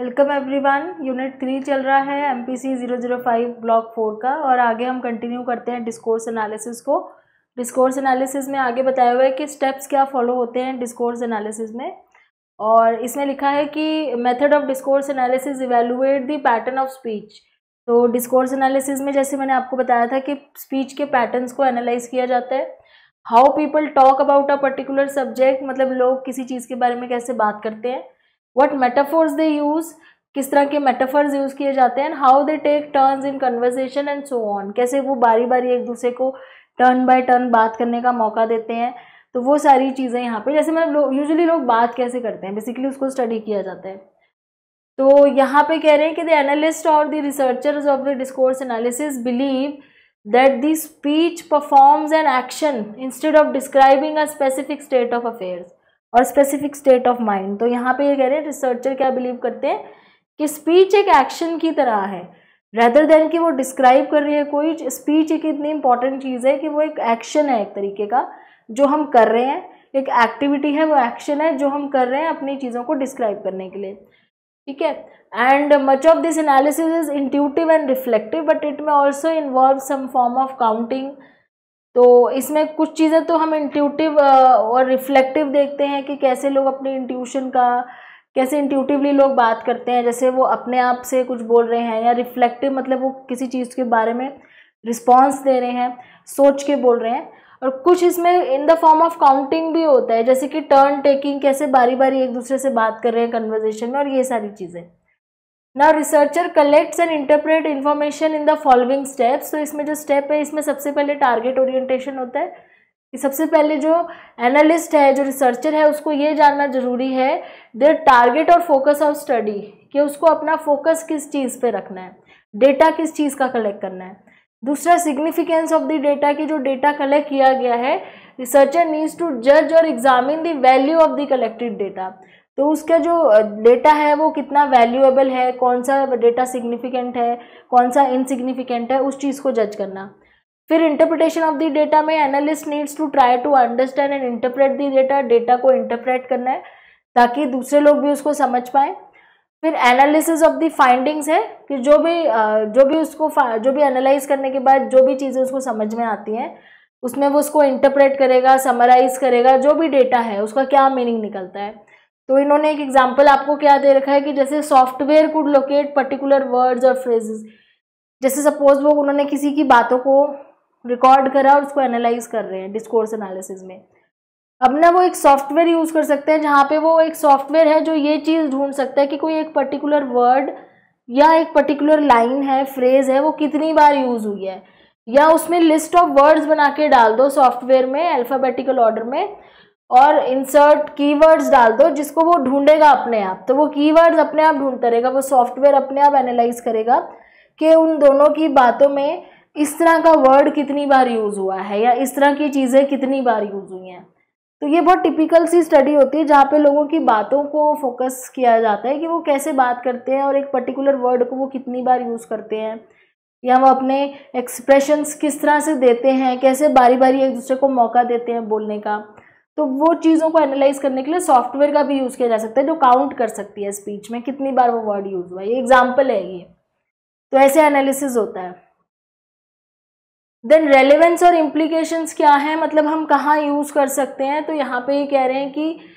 Welcome everyone unit three चल रहा है M P C zero zero five block four का और आगे हम कंटिन्यू करते हैं डिस्कोर्स एनालिसिस को डिस्कोर्स एनालिसिस में आगे बताया हुआ है कि स्टेप्स क्या फॉलो होते हैं डिस्कोर्स एनालिसिस में और इसमें लिखा है कि method of discourse analysis evaluate the pattern of speech तो डिस्कोर्स एनालिसिस में जैसे मैंने आपको बताया था कि स्पीच के पैटर्न्स को एनालाइज किया जाता है how people talk about a particular subject मतलब लोग किसी चीज़ के बारे में कैसे बात करते हैं वट मेटाफोर्स दे यूज़ किस तरह के मेटाफर्स यूज़ किए जाते हैं and how they take turns in conversation and so on कैसे वो बारी बारी एक दूसरे को टर्न बाय टर्न बात करने का मौका देते हैं तो वो सारी चीज़ें यहाँ पे जैसे मतलब लोग यूजली लोग बात कैसे करते हैं बेसिकली उसको स्टडी किया जाता है तो यहाँ पे कह रहे हैं कि द एनालिस्ट और the researchers of the discourse analysis believe that the speech performs an action instead of describing a specific state of affairs और स्पेसिफिक स्टेट ऑफ माइंड तो यहाँ पे ये कह रहे हैं रिसर्चर क्या बिलीव करते हैं कि स्पीच एक एक्शन की तरह है रेदर देन कि वो डिस्क्राइब कर रही है कोई स्पीच एक इतनी इंपॉर्टेंट चीज़ है कि वो एक एक्शन है एक तरीके का जो हम कर रहे हैं एक एक्टिविटी है वो एक्शन है जो हम कर रहे हैं अपनी चीज़ों को डिस्क्राइब करने के लिए ठीक है and much of this analysis is intuitive and reflective but it may also involve some form of counting तो इसमें कुछ चीज़ें तो हम इंट्यूटिव और रिफ्लेक्टिव देखते हैं कि कैसे लोग अपने इंट्यूशन का कैसे इंट्यूटिवली लोग बात करते हैं जैसे वो अपने आप से कुछ बोल रहे हैं या रिफ्लेक्टिव मतलब वो किसी चीज़ के बारे में रिस्पॉन्स दे रहे हैं सोच के बोल रहे हैं और कुछ इसमें in the form of counting भी होता है जैसे कि टर्न टेकिंग कैसे बारी बारी एक दूसरे से बात कर रहे हैं कन्वर्जेशन में और ये सारी चीज़ें now researcher collects and interpret information in the following steps तो इसमें जो स्टेप है इसमें सबसे पहले टारगेट ओरिएंटेशन होता है कि सबसे पहले जो एनालिस्ट है जो रिसर्चर है उसको ये जानना जरूरी है देर टारगेट और फोकस ऑफ स्टडी कि उसको अपना फोकस किस चीज़ पे रखना है डेटा किस चीज़ का कलेक्ट करना है दूसरा सिग्निफिकेंस ऑफ द डेटा की जो डेटा कलेक्ट किया गया है रिसर्चर नीड्स टू जज और examine the value of the collected data तो उसका जो डेटा है वो कितना वैल्यूएबल है कौन सा डेटा सिग्निफिकेंट है कौन सा इनसिग्निफिकेंट है उस चीज़ को जज करना फिर इंटरप्रिटेशन ऑफ द डेटा में analyst needs to try to understand and interpret the data data को इंटरप्रेट करना है ताकि दूसरे लोग भी उसको समझ पाएँ फिर एनालिसिस ऑफ दी फाइंडिंग्स है कि जो भी जो भी उसको जो भी एनालाइज करने के बाद जो भी चीज़ें उसको समझ में आती हैं उसमें वो उसको इंटरप्रेट करेगा समराइज करेगा जो भी डेटा है उसका क्या मीनिंग निकलता है तो इन्होंने एक एग्जाम्पल आपको क्या दे रखा है कि जैसे software could locate particular words और फ्रेजेस जैसे सपोज वो उन्होंने किसी की बातों को रिकॉर्ड करा और उसको एनालाइज कर रहे हैं डिस्कोर्स एनालिसिस में अब ना वो एक सॉफ्टवेयर यूज़ कर सकते हैं जहाँ पे वो एक सॉफ्टवेयर है जो ये चीज़ ढूंढ सकता है कि कोई एक पर्टिकुलर वर्ड या एक पर्टिकुलर लाइन है फ्रेज़ है वो कितनी बार यूज़ हुई है या उसमें लिस्ट ऑफ वर्ड्स बना के डाल दो सॉफ्टवेयर में अल्फ़ाबेटिकल ऑर्डर में और इंसर्ट कीवर्ड्स डाल दो जिसको वो ढूंढेगा अपने आप तो वो कीवर्ड्स अपने आप ढूंढता रहेगा वो सॉफ्टवेयर अपने आप एनालाइज करेगा कि उन दोनों की बातों में इस तरह का वर्ड कितनी बार यूज़ हुआ है या इस तरह की चीज़ें कितनी बार यूज़ हुई हैं तो ये बहुत टिपिकल सी स्टडी होती है जहाँ पे लोगों की बातों को फोकस किया जाता है कि वो कैसे बात करते हैं और एक पर्टिकुलर वर्ड को वो कितनी बार यूज़ करते हैं या वो अपने एक्सप्रेशंस किस तरह से देते हैं कैसे बारी बारी एक दूसरे को मौका देते हैं बोलने का तो वो चीज़ों को एनालाइज करने के लिए सॉफ्टवेयर का भी यूज़ किया जा सकता है जो काउंट कर सकती है स्पीच में कितनी बार वो वर्ड यूज़ हुआ ये एग्जाम्पल है ये तो ऐसे एनालिसिस होता है देन रेलिवेंस और इम्प्लीकेशंस क्या है मतलब हम कहाँ यूज़ कर सकते हैं तो यहाँ पे ये कह रहे हैं कि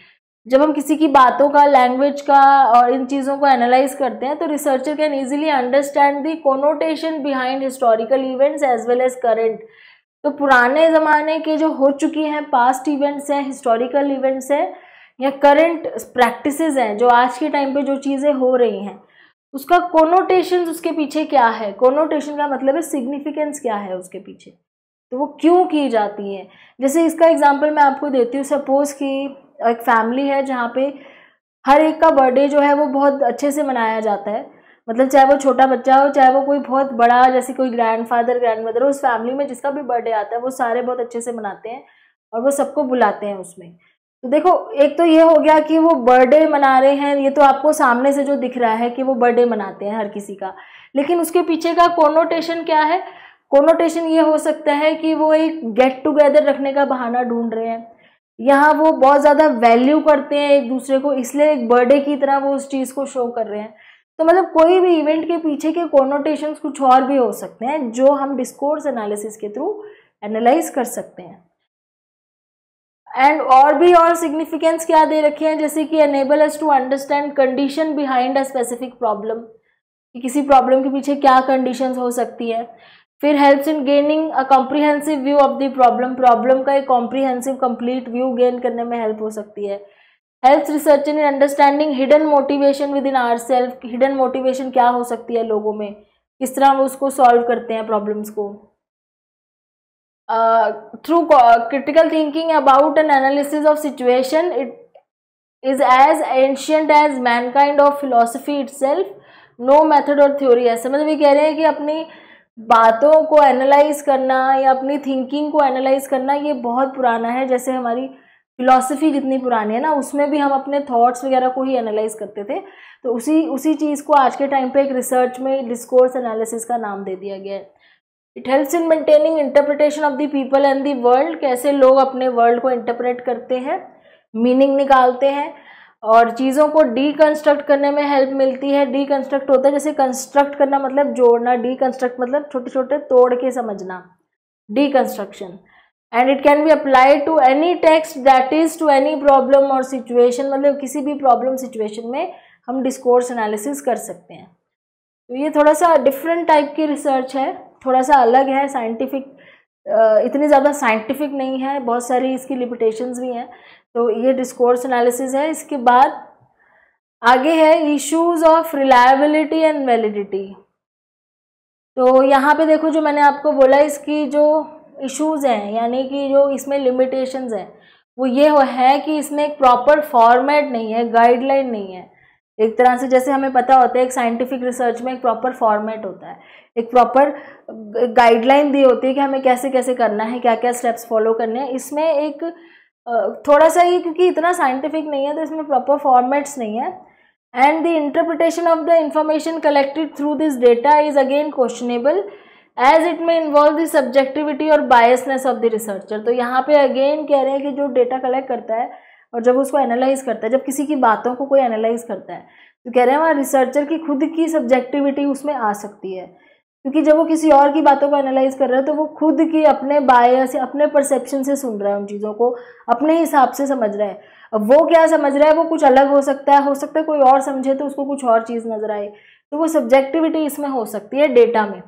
जब हम किसी की बातों का लैंग्वेज का और इन चीज़ों को एनालाइज करते हैं तो researcher can easily understand the connotation behind historical events as well as current तो पुराने ज़माने के जो हो चुकी हैं पास्ट इवेंट्स हैं हिस्टोरिकल इवेंट्स हैं या करंट प्रैक्टिसेस हैं जो आज के टाइम पे जो चीज़ें हो रही हैं उसका कोनोटेशन उसके पीछे क्या है कोनोटेशन का मतलब है सिग्निफिकेंस क्या है उसके पीछे तो वो क्यों की जाती है जैसे इसका एग्जाम्पल मैं आपको देती हूँ सपोज़ कि एक फैमिली है जहाँ पे हर एक का बर्थडे जो है वो बहुत अच्छे से मनाया जाता है मतलब चाहे वो छोटा बच्चा हो चाहे वो कोई बहुत बड़ा जैसे कोई ग्रैंडफादर ग्रैंडमदर हो उस फैमिली में जिसका भी बर्थडे आता है वो सारे बहुत अच्छे से मनाते हैं और वो सबको बुलाते हैं उसमें तो देखो एक तो ये हो गया कि वो बर्थडे मना रहे हैं ये तो आपको सामने से जो दिख रहा है कि वो बर्थडे मनाते हैं हर किसी का लेकिन उसके पीछे का कोनोटेशन क्या है कोनोटेशन ये हो सकता है कि वो एक गेट टुगेदर रखने का बहाना ढूंढ रहे हैं यहाँ वो बहुत ज़्यादा वैल्यू करते हैं एक दूसरे को इसलिए एक बर्थडे की तरह वो उस चीज़ को शो कर रहे हैं तो मतलब कोई भी इवेंट के पीछे के कॉनोटेशन कुछ और भी हो सकते हैं जो हम डिस्कोर्स एनालिसिस के थ्रू एनालाइज कर सकते हैं एंड और भी और सिग्निफिकेंस क्या दे रखे हैं जैसे कि enable us to understand condition behind a specific problem कि किसी प्रॉब्लम के पीछे क्या कंडीशंस हो सकती है फिर helps in gaining a comprehensive view of the problem problem का एक कॉम्प्रीहेंसिव कंप्लीट व्यू गेन करने में हेल्प हो सकती है health research in understanding hidden motivation within our self hidden motivation क्या हो सकती है लोगों में किस तरह हम उसको सॉल्व करते हैं प्रॉब्लम्स को through critical thinking about an analysis of situation it is as ancient as mankind of philosophy itself no method और थ्योरी ऐसे मतलब ये कह रहे हैं कि अपनी बातों को एनालाइज करना या अपनी थिंकिंग को एनालाइज करना ये बहुत पुराना है जैसे हमारी फिलोसफी जितनी पुरानी है ना उसमें भी हम अपने थॉट्स वगैरह को ही एनालाइज करते थे तो उसी उसी चीज़ को आज के टाइम पे एक रिसर्च में डिस्कोर्स एनालिसिस का नाम दे दिया गया है it helps in maintaining interpretation of the people and the world कैसे लोग अपने वर्ल्ड को इंटरप्रेट करते हैं मीनिंग निकालते हैं और चीज़ों को डीकंस्ट्रक्ट करने में हेल्प मिलती है डीकंस्ट्रक्ट होता है जैसे कंस्ट्रक्ट करना मतलब जोड़ना डीकंस्ट्रक्ट मतलब छोटे छोटे तोड़ के समझना deconstruction and it can be apply to any text that is to any problem और सिचुएशन मतलब किसी भी प्रॉब्लम सिचुएशन में हम डिस्कोर्स एनालिसिस कर सकते हैं तो ये थोड़ा सा डिफरेंट टाइप की रिसर्च है थोड़ा सा अलग है साइंटिफिक इतनी ज़्यादा साइंटिफिक नहीं है बहुत सारी इसकी लिमिटेशंस भी हैं तो ये डिस्कोर्स एनालिसिस है इसके बाद आगे है issues of reliability and validity तो यहाँ पे देखो जो मैंने आपको बोला इसकी जो इश्यूज़ हैं यानी कि जो इसमें लिमिटेशंस हैं वो ये है कि इसमें एक प्रॉपर फॉर्मेट नहीं है गाइडलाइन नहीं है एक तरह से जैसे हमें पता होता है एक साइंटिफिक रिसर्च में एक प्रॉपर फॉर्मेट होता है एक प्रॉपर गाइडलाइन दी होती है कि हमें कैसे कैसे करना है क्या क्या स्टेप्स फॉलो करने हैं इसमें एक थोड़ा सा ये क्योंकि इतना साइंटिफिक नहीं है तो इसमें प्रॉपर फॉर्मेट्स नहीं है and the interpretation of the information collected through this data is again questionable as it may involve the subjectivity और बायसनेस ऑफ द रिसर्चर तो यहाँ पे अगेन कह रहे हैं कि जो डेटा कलेक्ट करता है और जब उसको एनालाइज करता है जब किसी की बातों को कोई एनालाइज करता है तो कह रहे हैं वहाँ रिसर्चर की खुद की सब्जेक्टिविटी उसमें आ सकती है क्योंकि जब वो किसी और की बातों को एनालाइज कर रहा है तो वो खुद की अपने बायस अपने परसेप्शन से सुन रहा है उन चीज़ों को अपने हिसाब से समझ रहा है अब वो क्या समझ रहा है वो कुछ अलग हो सकता है हो सकता है कोई और समझे तो उसको कुछ और चीज़ नज़र आए तो वो सब्जेक्टिविटी इसमें हो सकती है डेटा में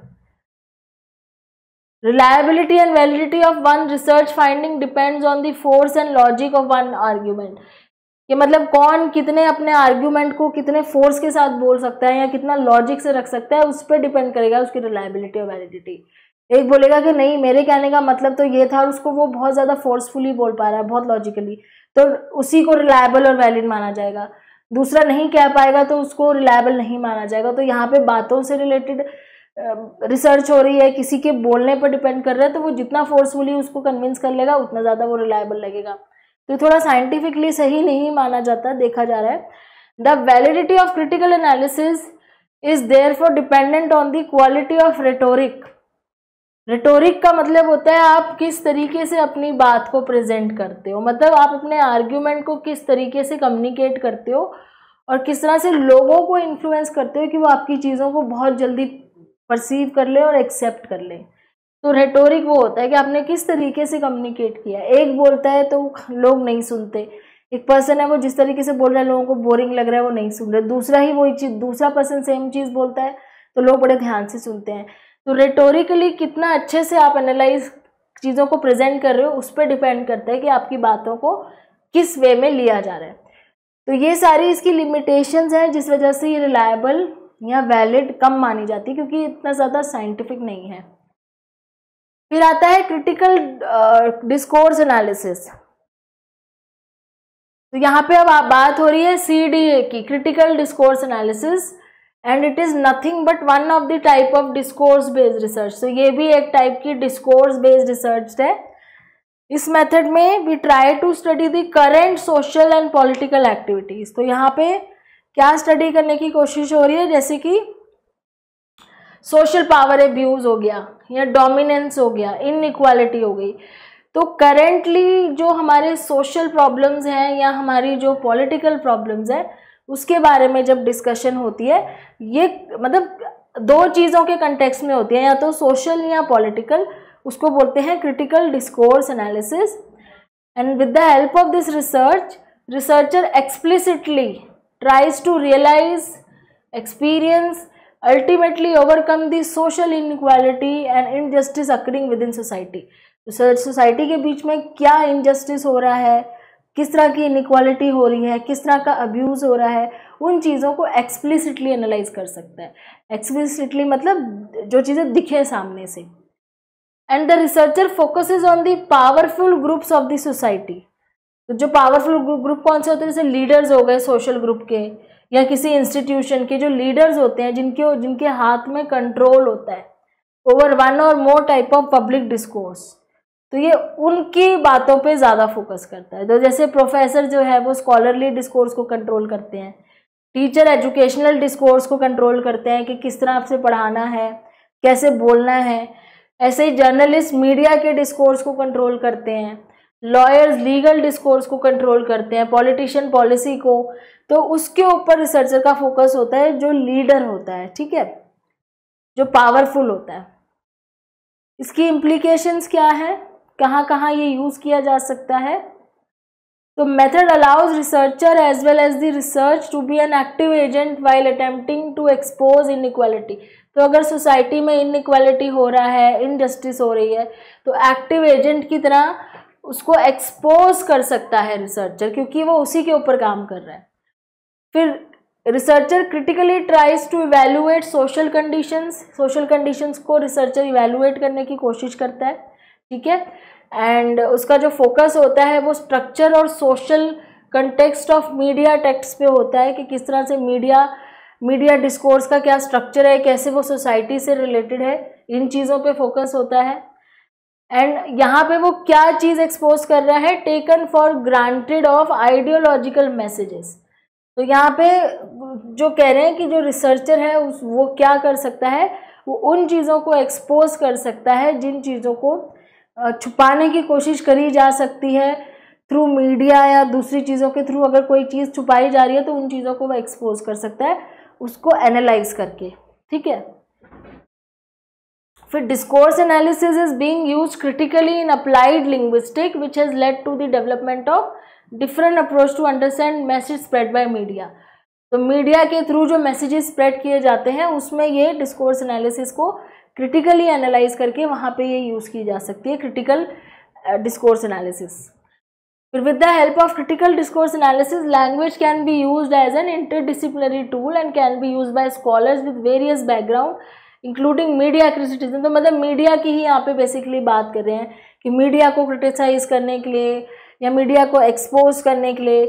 reliability and validity of one research finding depends on the force and logic of one argument कि मतलब कौन कितने अपने आर्ग्यूमेंट को कितने फोर्स के साथ बोल सकता है या कितना लॉजिक से रख सकता है उस पर डिपेंड करेगा उसकी रिलायबिलिटी और वैलिडिटी एक बोलेगा कि नहीं मेरे कहने का मतलब तो ये था और उसको वो बहुत ज़्यादा फोर्सफुली बोल पा रहा है बहुत लॉजिकली तो उसी को रिलायबल और वैलिड माना जाएगा दूसरा नहीं कह पाएगा तो उसको रिलायबल नहीं माना जाएगा तो यहाँ पे बातों से रिलेटेड रिसर्च हो रही है किसी के बोलने पर डिपेंड कर रहा है तो वो जितना फोर्सफुली उसको कन्विंस कर लेगा उतना ज़्यादा वो रिलायबल लगेगा तो थोड़ा साइंटिफिकली सही नहीं माना जाता देखा जा रहा है the validity of critical analysis is there for dependent on the quality of rhetoric rhetoric का मतलब होता है आप किस तरीके से अपनी बात को प्रेजेंट करते हो मतलब आप अपने आर्ग्यूमेंट को किस तरीके से कम्युनिकेट करते हो और किस तरह से लोगों को इन्फ्लुएंस करते हो कि वो आपकी चीज़ों को बहुत जल्दी परसीव कर लें और एक्सेप्ट कर लें तो रेटोरिक वो होता है कि आपने किस तरीके से कम्युनिकेट किया एक बोलता है तो लोग नहीं सुनते एक पर्सन है वो जिस तरीके से बोल रहा है लोगों को बोरिंग लग रहा है वो नहीं सुन रहे दूसरा ही वही चीज़ दूसरा पर्सन सेम चीज़ बोलता है तो लोग बड़े ध्यान से सुनते हैं तो रेटोरिकली कितना अच्छे से आप एनालाइज चीज़ों को प्रेजेंट कर रहे हो उस पर डिपेंड करता है कि आपकी बातों को किस वे में लिया जा रहा है तो ये सारी इसकी लिमिटेशंस हैं जिस वजह से ये रिलायबल या वैलिड कम मानी जाती है क्योंकि इतना ज़्यादा साइंटिफिक नहीं है फिर आता है क्रिटिकल डिस्कोर्स एनालिसिस तो यहाँ पे अब आप बात हो रही है सी डी ए की critical discourse analysis and it is nothing but one of the type of discourse based research तो ये भी एक टाइप की डिस्कोर्स बेस्ड रिसर्च है इस मेथड में we try to study the current social and political activities तो यहाँ पे क्या स्टडी करने की कोशिश हो रही है जैसे कि सोशल पावर एब्यूज़ हो गया या डोमिनेंस हो गया इनइक्वालिटी हो गई तो करेंटली जो हमारे सोशल प्रॉब्लम्स हैं या हमारी जो पॉलिटिकल प्रॉब्लम्स हैं उसके बारे में जब डिस्कशन होती है ये मतलब दो चीज़ों के कंटेक्स में होती है या तो सोशल या पॉलिटिकल उसको बोलते हैं critical discourse analysis and with the help of this research researcher explicitly tries to realize, experience, ultimately overcome the social inequality and injustice occurring within society. तो सोसाइटी के बीच में क्या इनजस्टिस हो रहा है किस तरह की इनक्वालिटी हो रही है किस तरह का अब्यूज़ हो रहा है उन चीज़ों को एक्सप्लिसिटली एनालाइज कर सकता है एक्सप्लिसिटली मतलब जो चीज़ें दिखें सामने से and the researcher focuses on the powerful groups of the society तो जो पावरफुल ग्रुप कौन से होते हैं जैसे लीडर्स हो गए सोशल ग्रुप के या किसी इंस्टीट्यूशन के जो लीडर्स होते हैं जिनके जिनके हाथ में कंट्रोल होता है ओवर वन और more type of public discourse तो ये उनकी बातों पे ज़्यादा फोकस करता है तो जैसे प्रोफेसर जो है वो स्कॉलरली डिस्कोर्स को कंट्रोल करते हैं टीचर एजुकेशनल डिस्कोर्स को कंट्रोल करते हैं कि किस तरह आपसे पढ़ाना है कैसे बोलना है ऐसे ही जर्नलिस्ट मीडिया के डिस्कोर्स को कंट्रोल करते हैं लॉयर्स लीगल डिस्कोर्स को कंट्रोल करते हैं पॉलिटिशियन पॉलिसी को तो उसके ऊपर रिसर्चर का फोकस होता है जो लीडर होता है ठीक है जो पावरफुल होता है इसकी इम्प्लीकेशंस क्या है कहाँ कहाँ ये यूज़ किया जा सकता है तो method allows researcher as well as the research to be an active agent while attempting to expose equality तो अगर सोसाइटी में इनक्वालिटी हो रहा है इनजस्टिस हो रही है तो एक्टिव एजेंट की तरह उसको एक्सपोज कर सकता है रिसर्चर क्योंकि वो उसी के ऊपर काम कर रहा है फिर researcher critically tries to evaluate social conditions social conditions को रिसर्चर इवेलुएट करने की कोशिश करता है ठीक है एंड उसका जो फोकस होता है वो स्ट्रक्चर और social context of media text पे होता है कि किस तरह से मीडिया मीडिया डिस्कोर्स का क्या स्ट्रक्चर है कैसे वो सोसाइटी से रिलेटेड है इन चीज़ों पे फोकस होता है एंड यहाँ पे वो क्या चीज़ एक्सपोज कर रहा है taken for granted of ideological messages तो यहाँ पे जो कह रहे हैं कि जो रिसर्चर है उस वो क्या कर सकता है वो उन चीज़ों को एक्सपोज कर सकता है जिन चीज़ों को छुपाने की कोशिश करी जा सकती है थ्रू मीडिया या दूसरी चीज़ों के थ्रू अगर कोई चीज़ छुपाई जा रही है तो उन चीज़ों को वो एक्सपोज कर सकता है उसको एनालाइज करके ठीक है फिर discourse analysis is being use critically in applied linguistic which has led to the development of different approach to understand message spread by media तो मीडिया के थ्रू जो मैसेजेस स्प्रेड किए जाते हैं उसमें ये डिस्कोर्स एनालिसिस को क्रिटिकली एनालाइज करके वहाँ पे ये यूज़ की जा सकती है क्रिटिकल डिस्कोर्स एनालिसिस फिर with the help of critical discourse analysis language can be use as an interdisciplinary tool and can be use by scholars with various background including media criticism तो मतलब media की ही यहाँ पे basically बात कर रहे हैं कि मीडिया को क्रिटिसाइज़ करने के लिए या मीडिया को एक्सपोज करने के लिए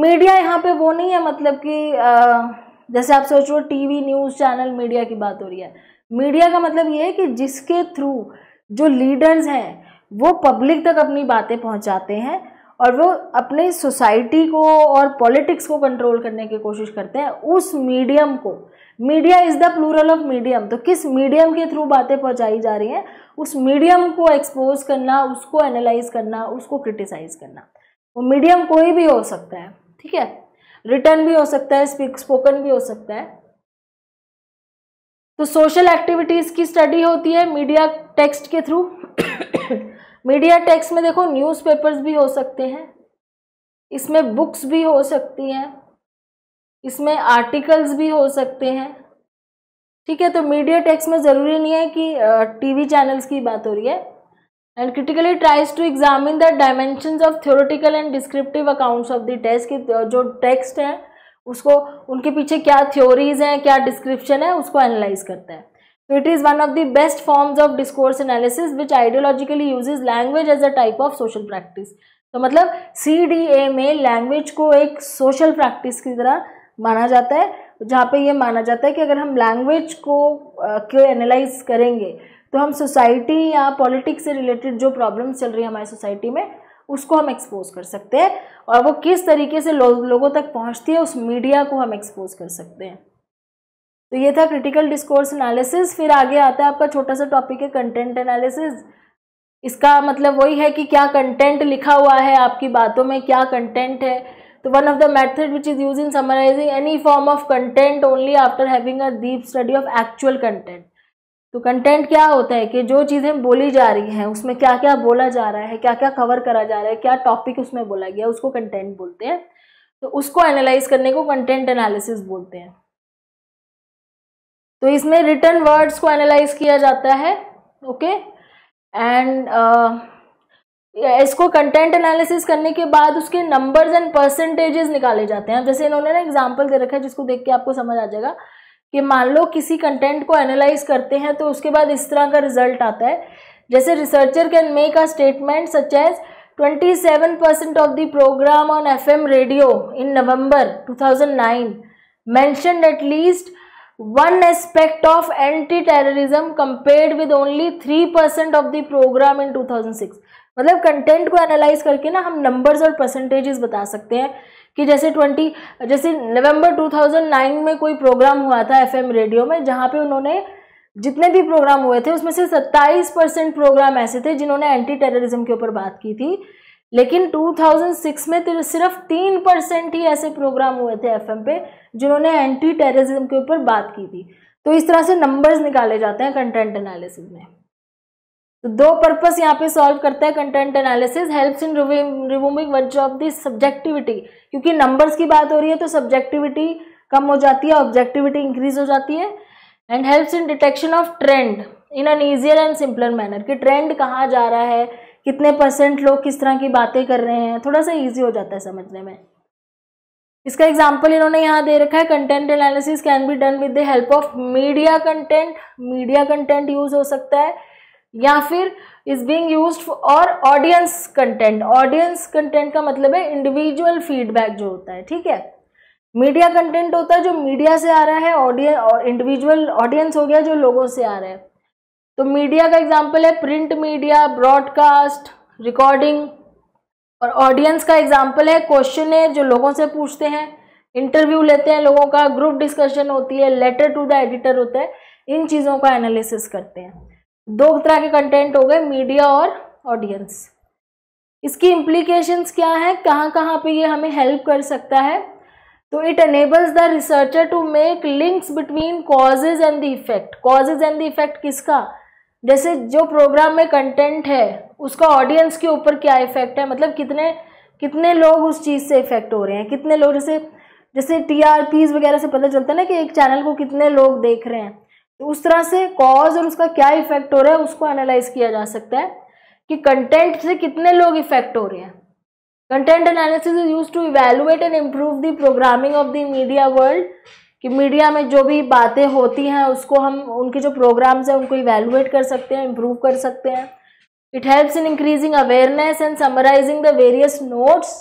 मीडिया यहाँ पे वो नहीं है मतलब कि जैसे आप सोच रहे हो टीवी न्यूज़ चैनल मीडिया की बात हो रही है मीडिया का मतलब ये है कि जिसके थ्रू जो लीडर्स हैं वो पब्लिक तक अपनी बातें पहुँचाते हैं और वो अपने सोसाइटी को और पॉलिटिक्स को कंट्रोल करने की कोशिश करते हैं उस मीडियम को media is the plural of medium तो किस मीडियम के थ्रू बातें पहुंचाई जा रही हैं उस मीडियम को एक्सपोज करना उसको एनालाइज करना उसको क्रिटिसाइज करना वो मीडियम कोई भी हो सकता है ठीक है रिटर्न भी हो सकता है स्पोकन भी हो सकता है तो सोशल एक्टिविटीज़ की स्टडी होती है मीडिया टेक्स्ट के थ्रू मीडिया टेक्स्ट में देखो न्यूज़पेपर्स भी हो सकते हैं इसमें बुक्स भी हो सकती हैं इसमें आर्टिकल्स भी हो सकते हैं ठीक है तो मीडिया टेक्स्ट में ज़रूरी नहीं है कि टीवी चैनल्स की बात हो रही है and critically tries to examine the dimension of theoretical and descriptive accounts of the test के जो टेक्स्ट हैं उसको उनके पीछे क्या थ्योरीज हैं क्या डिस्क्रिप्शन है उसको एनालाइज करता है it is one of the best forms of of analysis which ideologically ideologically uses language as a type of social practice तो मतलब सी डी ए में लैंग्वेज को एक सोशल प्रैक्टिस की तरह माना जाता है जहाँ पे ये माना जाता है कि अगर हम लैंग्वेज को क्यों एनालाइज करेंगे तो हम सोसाइटी या पॉलिटिक्स से रिलेटेड जो प्रॉब्लम्स चल रही है हमारी सोसाइटी में उसको हम एक्सपोज कर सकते हैं और वो किस तरीके से लो, लोगों तक पहुँचती है उस मीडिया को हम एक्सपोज कर सकते हैं तो ये था क्रिटिकल डिस्कोर्स एनालिसिस फिर आगे आता है आपका छोटा सा टॉपिक है कंटेंट एनालिसिस इसका मतलब वही है कि क्या कंटेंट लिखा हुआ है आपकी बातों में क्या कंटेंट है तो one of the method which is use in summarising any form of content only after having a deep study of actual content तो कंटेंट क्या होता है कि जो चीज़ें बोली जा रही हैं उसमें क्या क्या बोला जा रहा है क्या क्या कवर करा जा रहा है क्या टॉपिक उसमें बोला गया उसको कंटेंट बोलते हैं तो उसको एनालाइज करने को कंटेंट एनालिसिस बोलते हैं तो इसमें रिटर्न वर्ड्स को एनालाइज किया जाता है ओके एंड uh, इसको कंटेंट एनालिसिस करने के बाद उसके नंबर्स एंड परसेंटेजेस निकाले जाते हैं जैसे इन्होंने ना एग्जांपल दे रखा है जिसको देख के आपको समझ आ जाएगा कि मान लो किसी कंटेंट को एनालाइज करते हैं तो उसके बाद इस तरह का रिजल्ट आता है जैसे researcher can make a statement such as 27 percent of the programme on F M radio in November two thousand nine mentioned at least one aspect of anti terrorism compared with only three percent of the programme in 2006 मतलब content को analyse करके ना हम numbers और percentages बता सकते हैं कि जैसे 20 जैसे नवंबर 2009 में कोई प्रोग्राम हुआ था एफएम रेडियो में जहाँ पे उन्होंने जितने भी प्रोग्राम हुए थे उसमें से 27 परसेंट प्रोग्राम ऐसे थे जिन्होंने एंटी टेररिज्म के ऊपर बात की थी लेकिन 2006 में सिर्फ तीन परसेंट ही ऐसे प्रोग्राम हुए थे एफ पे जिन्होंने एंटी टेररिज्म के ऊपर बात की थी तो इस तरह से नंबर्स निकाले जाते हैं कंटेंट एनालिसिस में तो दो पर्पस यहाँ पे सॉल्व करता है content analysis helps in removing वर्च ऑफ दिस सब्जेक्टिविटी क्योंकि नंबर्स की बात हो रही है तो सब्जेक्टिविटी कम हो जाती है ऑब्जेक्टिविटी इंक्रीज हो जाती है and helps in detection of trend in an easier and simpler manner कि ट्रेंड कहाँ जा रहा है कितने परसेंट लोग किस तरह की बातें कर रहे हैं थोड़ा सा ईजी हो जाता है समझने में इसका एग्जाम्पल इन्होंने यहाँ दे रखा है content analysis can be done with the help of media content media content use हो सकता है या फिर इज बींग यूज और ऑडियंस कंटेंट ऑडियंस कंटेंट का मतलब है इंडिविजुअल फीडबैक जो होता है ठीक है मीडिया कंटेंट होता है जो मीडिया से आ रहा है ऑडियंस इंडिविजुअल ऑडियंस हो गया जो लोगों से आ रहा है तो मीडिया का एग्जाम्पल है प्रिंट मीडिया ब्रॉडकास्ट रिकॉर्डिंग और ऑडियंस का एग्जाम्पल है क्वेश्चन है जो लोगों से पूछते हैं इंटरव्यू लेते हैं लोगों का ग्रुप डिस्कशन होती है लेटर टू द एडिटर होता है इन चीज़ों का एनालिसिस करते हैं दो तरह के कंटेंट हो गए मीडिया और ऑडियंस इसकी इम्प्लीकेशन क्या हैं कहाँ कहाँ पे ये हमें हेल्प कर सकता है तो it enables the researcher to make links between causes and the effect causes and the effect किसका जैसे जो प्रोग्राम में कंटेंट है उसका ऑडियंस के ऊपर क्या इफेक्ट है मतलब कितने कितने लोग उस चीज़ से इफेक्ट हो रहे हैं कितने लोग जैसे जैसे टी वगैरह से पता चलता है ना कि एक चैनल को कितने लोग देख रहे हैं तो उस तरह से कॉज और उसका क्या इफेक्ट हो रहा है उसको एनालाइज किया जा सकता है कि कंटेंट से कितने लोग इफेक्ट हो रहे हैं content analysis is use to evaluate and improve the programming of the media world कि मीडिया में जो भी बातें होती हैं उसको हम उनके जो प्रोग्राम्स हैं उनको इवेलुएट कर सकते हैं इम्प्रूव कर सकते हैं it helps in increasing awareness and summarising the various notes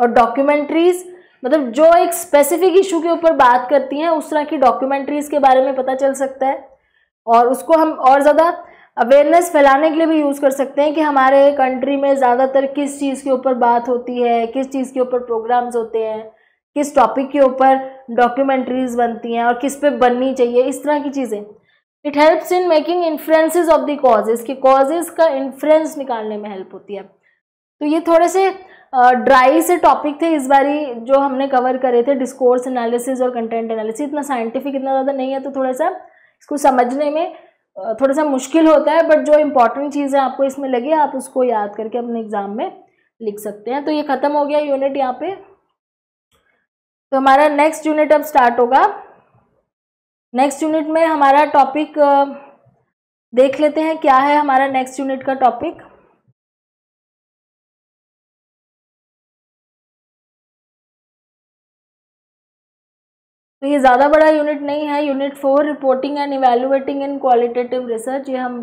और डॉक्यूमेंट्रीज मतलब जो एक स्पेसिफिक इशू के ऊपर बात करती हैं उस तरह की डॉक्यूमेंट्रीज के बारे में पता चल सकता है और उसको हम और ज़्यादा अवेयरनेस फैलाने के लिए भी यूज़ कर सकते हैं कि हमारे कंट्री में ज़्यादातर किस चीज़ के ऊपर बात होती है किस चीज़ के ऊपर प्रोग्राम्स होते हैं किस टॉपिक के ऊपर डॉक्यूमेंट्रीज बनती हैं और किस पे बननी चाहिए इस तरह की चीज़ें it helps in making inferences of the causes के कॉजेज का इन्फ्रेंस निकालने में हेल्प होती है तो ये थोड़े से ड्राई से टॉपिक थे इस बारी जो हमने कवर करे थे डिस्कोर्स एनालिसिस और कंटेंट एनालिसिस इतना साइंटिफिक इतना ज़्यादा नहीं है तो थोड़ा सा इसको समझने में थोड़ा सा मुश्किल होता है बट जो इम्पॉर्टेंट चीज़ें आपको इसमें लगी आप उसको याद करके अपने एग्ज़ाम में लिख सकते हैं तो ये ख़त्म हो गया यूनिट यहाँ पे तो हमारा नेक्स्ट यूनिट अब स्टार्ट होगा नेक्स्ट यूनिट में हमारा टॉपिक देख लेते हैं क्या है हमारा नेक्स्ट यूनिट का टॉपिक तो ये ज़्यादा बड़ा यूनिट नहीं है unit four reporting and evaluating in qualitative research ये हम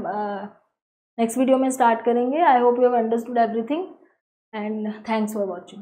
नेक्स्ट वीडियो में स्टार्ट करेंगे I hope you have understood everything and thanks for watching